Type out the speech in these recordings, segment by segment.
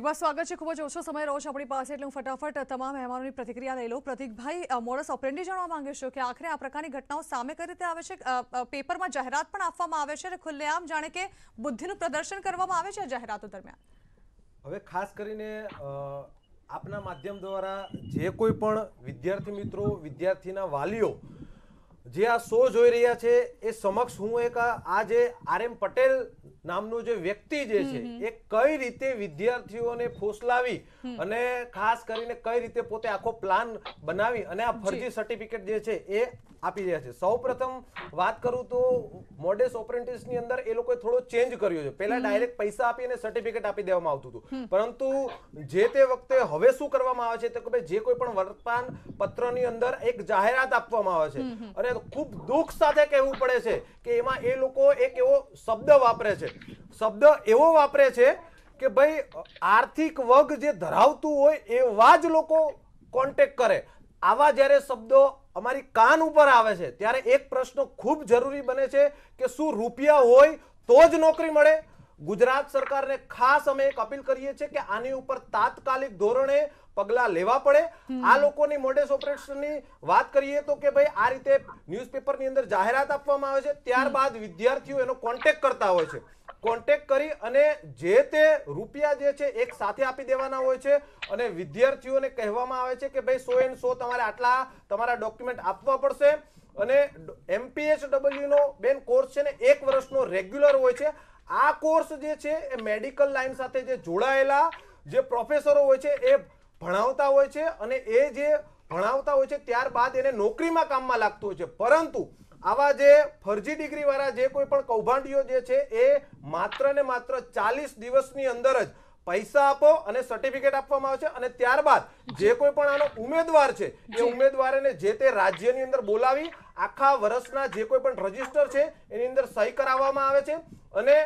પ્રતિકભાઈ સ્વાગત છે ખૂબ જ ઓછો સમય રહ્યો છે આપણી પાસે એટલે હું ફટાફટ તમામ મહેમાનોની પ્રતિક્રિયા લઈ લઉં પ્રતિકભાઈ મોડસ ઓપરેન્ડી જાણવા માંગે છે કે આખરે આ પ્રકારની ઘટનાઓ સામે કઈ રીતે આવે છે પેપરમાં જાહેરાત પણ આપવામાં આવે છે અને ખુલ્લેઆમ જાણે કે બુદ્ધિનું પ્રદર્શન કરવામાં આવે છે જાહેરાતો દરમિયાન હવે ખાસ કરીને આપના માધ્યમ દ્વારા જે કોઈ પણ વિદ્યાર્થી મિત્રો વિદ્યાર્થીના વાલીઓ જે આ શો જોઈ રહ્યા છે એ સમક્ષ હું એક આ જે આર એમ પટેલ નામનું જે વ્યક્તિ જે છે એ કઈ રીતે વિદ્યાર્થીઓને ફોસલાવી અને ખાસ કરીને કઈ રીતે પોતે આખો પ્લાન બનાવી અને આ ફરજી સર્ટિફિકેટ જે છે એ આપી રહ્યા છે સૌપ્રથમ વાત કરું તો મોડેસ ઓપરેન્ટિસની અંદર એ લોકોએ થોડો ચેન્જ કર્યો છે પહેલા ડાયરેક્ટ પૈસા આપી અને સર્ટિફિકેટ આપી દેવામાં આવતું હતું પરંતુ જે તે વખતે હવે શું કરવામાં આવે છે તો કે ભાઈ જે કોઈ પણ વર્તમાન પત્રની અંદર એક જાહેરાત આપવામાં આવે છે અને ખૂબ દુઃખ સાથે કહેવું પડે છે કે એમાં એ લોકો એક એવો શબ્દ વાપરે છે શબ્દ એવો વાપરે છે કે ભાઈ આર્થિક વર્ગ જે ધરાવતું હોય એવા જ લોકો કોન્ટેક કરે આવા જ્યારે શબ્દો અમારી કાન ઉપર આવે છે ત્યારે એક પ્રશ્ન ખૂબ જરૂરી બને છે કે શું રૂપિયા હોય તો જ નોકરી મળે ગુજરાત સરકારને ખાસ અમે એક અપીલ કરીએ છીએ કે આની ઉપર તાત્કાલિક ધોરણે પગલા લેવા પડે આ લોકોની મોડેસ ઓપરેશનની વાત કરીએ તો કે ભાઈ આ રીતે ન્યૂઝપેપરની અંદર જાહેરાત આપવામાં આવે છે ત્યારબાદ વિદ્યાર્થીઓ એનો કોન્ટેક્ટ કરતા હોય છે કોન્ટેક્ટ કરી અને જે તે રૂપિયા જે છે એક સાથે આપી દેવાના હોય છે અને વિદ્યાર્થીઓને કહેવામાં આવે છે કે ભાઈ સો એન્ડ સો તમારે આટલા તમારા ડોક્યુમેન્ટ આપવા પડશે અને એમપીએચડબલ્યુનો બેન કોર્સ છે ને એક વર્ષનો રેગ્યુલર હોય છે આ કોર્સ જે છે એ મેડિકલ લાઇન સાથે જે જોડાયેલા જે પ્રોફેસરો હોય છે એ ભણાવતા હોય છે અને એ જે ભણાવતા હોય છે ત્યારબાદ એને નોકરીમાં કામમાં લાગતું હોય છે પરંતુ આવા જે ફરજી ડિગ્રી વાળા જે કોઈ પણ કૌભાંડીઓ જે છે એ માત્ર ને માત્ર ચાલીસ દિવસની અંદર જ પૈસા આપો અને સર્ટિફિકેટ આપવામાં આવશે અને ત્યારબાદ જે કોઈ પણ આનો ઉમેદવાર છે એ ઉમેદવારને જે તે રાજ્યની અંદર બોલાવી આખા વર્ષના જે કોઈ પણ રજિસ્ટર છે એની અંદર સહી કરાવવામાં આવે છે અને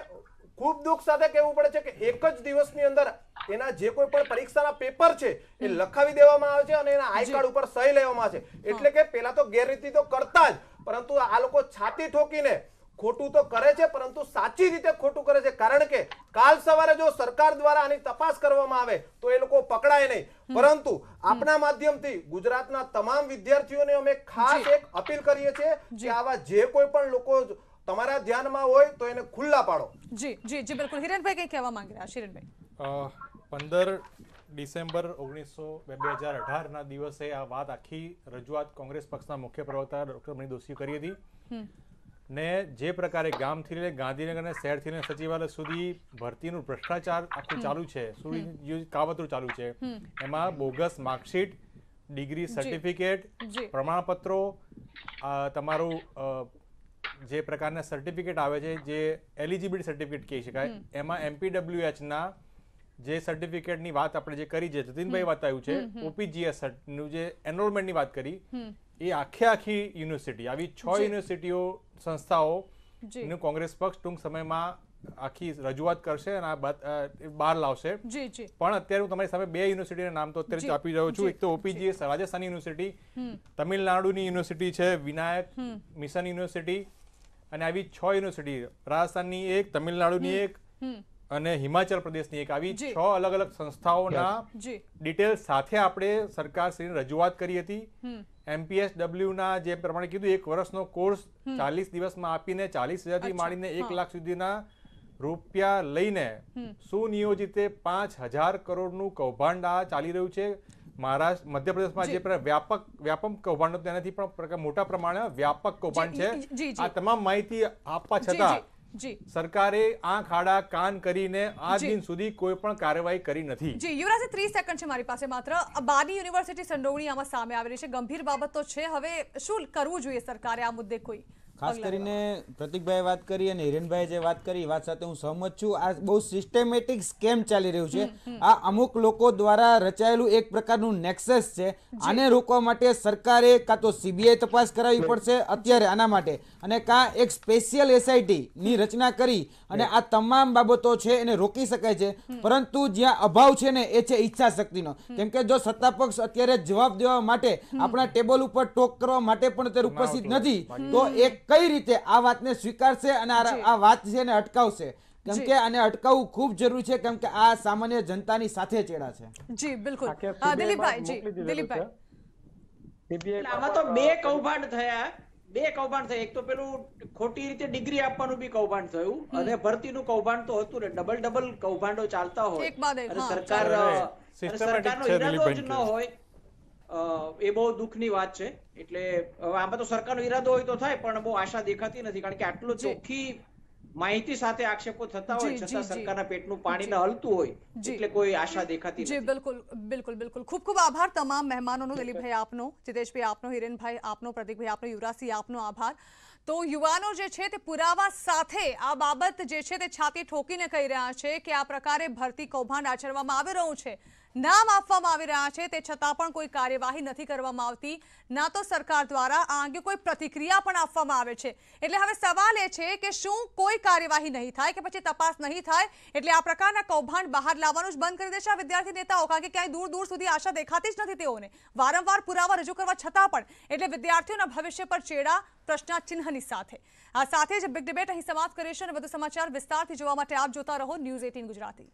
ખૂબ દુઃખ સાથે કહેવું પડે છે કે એક જ દિવસની અંદર એના જે કોઈ પણ પરીક્ષાના પેપર છે એ લખાવી દેવામાં આવે છે અને એના આઈ કાર્ડ ઉપર સહી લેવામાં આવે છે એટલે કે પેલા તો ગેરરીતિ તો કરતા જ પરંતુ આ લોકો છાતી ઠોકીને ખોટું તો કરે છે પરંતુ સાચી રીતે ખોટું કરે છે કારણ કે કાલ સવારે જો સરકાર દ્વારા આની તપાસ કરવામાં આવે તો એ લોકો પકડાય નહીં પરંતુ આપના માધ્યમથી ગુજરાતના તમામ વિદ્યાર્થીઓને અમે ખાસ એક અપીલ કરીએ છીએ કે આવા જે કોઈ પણ લોકો તમારા ધ્યાનમાં હોય તો એને ખુલ્લા પાડો જી જી જી બિલકુલ હિરેનભાઈ કઈ કહેવા માંગી હિરેનભાઈ પંદર ડિસેમ્બર ઓગણીસો બે હજાર અઢારના દિવસે આ વાત આખી રજૂઆત કોંગ્રેસ પક્ષના મુખ્ય પ્રવક્તા ડોક્ટર મની દોશીએ કરી હતી ને જે પ્રકારે ગામથી લઈને ગાંધીનગરને શહેરથી લઈને સચિવાલય સુધી ભરતીનું ભ્રષ્ટાચાર આખું ચાલુ છે કાવતરું ચાલુ છે એમાં બોગસ માર્કશીટ ડિગ્રી સર્ટિફિકેટ પ્રમાણપત્રો તમારું જે પ્રકારના સર્ટિફિકેટ આવે છે જે એલિજિબિલિટી સર્ટિફિકેટ કહી શકાય એમાં એમપીડબ્લ્યુએચના ના જે સર્ટિફિકેટની વાત આપણે જે કરી જે જતીનભાઈ બતાવ્યું છે ઓપીજીએસ નું જે એનરોલમેન્ટની વાત કરી એ આખે આખી યુનિવર્સિટી આવી છ યુનિવર્સિટીઓ સંસ્થાઓ કોંગ્રેસ પક્ષ ટૂંક સમયમાં આખી રજૂઆત કરશે અને આ બહાર લાવશે પણ અત્યારે હું તમારી સામે બે યુનિવર્સિટીના નામ તો અત્યારે આપી રહ્યો છું એક તો ઓપીજી રાજસ્થાન યુનિવર્સિટી તમિલનાડુની યુનિવર્સિટી છે વિનાયક મિશન યુનિવર્સિટી અને આવી છ યુનિવર્સિટી રાજસ્થાનની એક તમિલનાડુની એક અને હિમાચલ પ્રદેશની એક આવી છ અલગ અલગ સંસ્થાઓના ડિટેલ સાથે આપણે સરકાર સરકારશ્રીને રજૂઆત કરી હતી એમપીએસ ના જે પ્રમાણે કીધું એક વર્ષનો કોર્સ ચાલીસ દિવસમાં આપીને ચાલીસ હજારથી માંડીને એક લાખ સુધીના રૂપિયા લઈને સુનિયોજિતે પાંચ હજાર કરોડનું કૌભાંડ આ ચાલી રહ્યું છે મહારાષ્ટ્ર મધ્યપ્રદેશમાં જે વ્યાપક વ્યાપક કૌભાંડ તેનાથી પણ મોટા પ્રમાણમાં વ્યાપક કૌભાંડ છે આ તમામ માહિતી આપવા છતાં સરકારે આંખ આડા કાન કરીને આજ દિન સુધી કોઈ પણ કાર્યવાહી કરી નથી જી યુવરાજે ત્રીસ સેકન્ડ છે મારી પાસે માત્ર બાની યુનિવર્સિટી સંડોવણી આમાં સામે આવેલી છે ગંભીર બાબતો છે હવે શું કરવું જોઈએ સરકારે આ મુદ્દે કોઈ ખાસ કરીને પ્રતિકભાઈ વાત કરી અને હિરેનભાઈ જે વાત કરી વાત સાથે હું સહમત છું આ બહુ સિસ્ટેમેટિક સ્કેમ ચાલી રહ્યું છે આ અમુક લોકો દ્વારા રચાયેલું એક પ્રકારનું નેક્સેસ છે આને રોકવા માટે સરકારે કાં તો સીબીઆઈ તપાસ કરાવવી પડશે અત્યારે આના માટે અને કાં એક સ્પેશિયલ એસઆઈટીની રચના કરી અને આ તમામ બાબતો છે એને રોકી શકાય છે પરંતુ જ્યાં અભાવ છે ને એ છે ઈચ્છા શક્તિનો કેમ કે જો સત્તા પક્ષ અત્યારે જવાબ દેવા માટે આપણા ટેબલ ઉપર ટોક કરવા માટે પણ અત્યારે ઉપસ્થિત નથી તો એક કઈ રીતે આ વાતને સ્વીકારશે અને આ વાત છે એને અટકાવશે આમાં તો બે કૌભાંડ થયા બે કૌભાંડ થયા એક તો પેલું ખોટી રીતે ડિગ્રી આપવાનું બી કૌભાંડ થયું અને ભરતી નું કૌભાંડ તો હતું ને ડબલ ડબલ કૌભાંડો ચાલતા હોય અને સરકાર નો ઈરાદો જ ન હોય એ બહુ દુઃખની વાત છે એટલે આમાં તો સરકારનો ઈરાદો હોય તો થાય પણ બહુ આશા દેખાતી નથી કારણ કે આટલું ચોખ્ખી માહિતી સાથે આક્ષેપો થતા હોય છતાં સરકારના પેટનું પાણી ન હલતું હોય એટલે કોઈ આશા દેખાતી નથી બિલકુલ બિલકુલ બિલકુલ ખૂબ ખૂબ આભાર તમામ મહેમાનોનો દિલીપભાઈ આપનો જીતેશભાઈ આપનો હિરેનભાઈ આપનો પ્રતિકભાઈ આપનો યુવરાજસિંહ આપનો આભાર તો યુવાનો જે છે તે પુરાવા સાથે આ બાબત જે છે તે છાતી ઠોકીને કહી રહ્યા છે કે આ પ્રકારે ભરતી કૌભાંડ આચરવામાં આવી રહ્યું છે નામ આપવામાં આવી રહ્યા છે તે છતાં પણ કોઈ કાર્યવાહી નથી કરવામાં આવતી ના તો સરકાર દ્વારા આ અંગે કોઈ પ્રતિક્રિયા પણ આપવામાં આવે છે એટલે હવે સવાલ એ છે કે શું કોઈ કાર્યવાહી નહીં થાય કે પછી તપાસ નહીં થાય એટલે આ પ્રકારના કૌભાંડ બહાર લાવવાનું જ બંધ કરી દેશે વિદ્યાર્થી નેતાઓ કારણ કે ક્યાંય દૂર દૂર સુધી આશા દેખાતી જ નથી તેઓને વારંવાર પુરાવા રજૂ કરવા છતાં પણ એટલે વિદ્યાર્થીઓના ભવિષ્ય પર ચેડા પ્રશ્નાચિહ્નની સાથે આ સાથે જ બિગ ડિબેટ અહીં સમાપ્ત કરીશું અને વધુ સમાચાર વિસ્તારથી જોવા માટે આપ જોતા રહો ન્યૂઝ એટીન ગુજરાતી